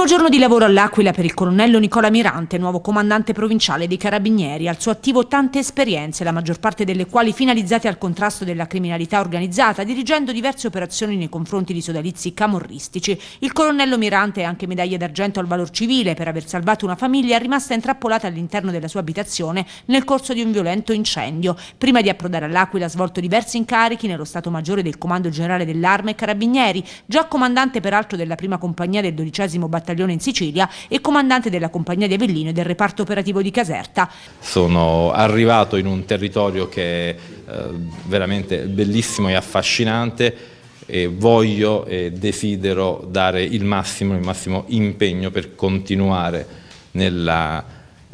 Primo giorno di lavoro all'Aquila per il colonnello Nicola Mirante, nuovo comandante provinciale dei Carabinieri, al suo attivo tante esperienze, la maggior parte delle quali finalizzate al contrasto della criminalità organizzata, dirigendo diverse operazioni nei confronti di sodalizi camorristici. Il colonnello Mirante è anche medaglia d'argento al valor civile per aver salvato una famiglia rimasta intrappolata all'interno della sua abitazione nel corso di un violento incendio. Prima di approdare all'Aquila ha svolto diversi incarichi nello Stato Maggiore del Comando Generale dell'Arma e Carabinieri, già comandante peraltro della prima compagnia del 12 battaglione battaglione in Sicilia e comandante della compagnia di Avellino e del reparto operativo di Caserta. Sono arrivato in un territorio che è eh, veramente bellissimo e affascinante e voglio e desidero dare il massimo, il massimo impegno per continuare nella,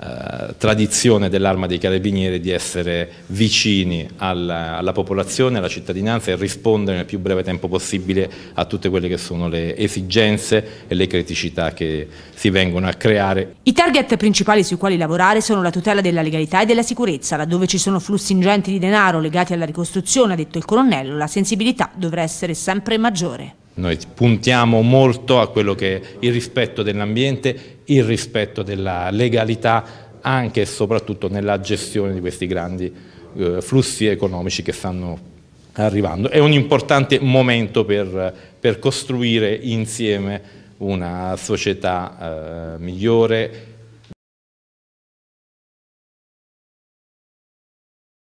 eh, tradizione dell'arma dei carabinieri di essere vicini alla, alla, popolazione, alla cittadinanza e rispondere nel più breve tempo possibile a tutte quelle che sono le esigenze e le criticità che si vengono a creare. I target principali sui quali lavorare sono la tutela della legalità e della sicurezza, laddove ci sono flussi ingenti di denaro legati alla ricostruzione, ha detto il colonnello, la sensibilità dovrà essere sempre maggiore. Noi puntiamo molto a quello che è il rispetto dell'ambiente, il rispetto della legalità, anche e soprattutto nella gestione di questi grandi eh, flussi economici che stanno arrivando. È un importante momento per, per costruire insieme una società eh, migliore,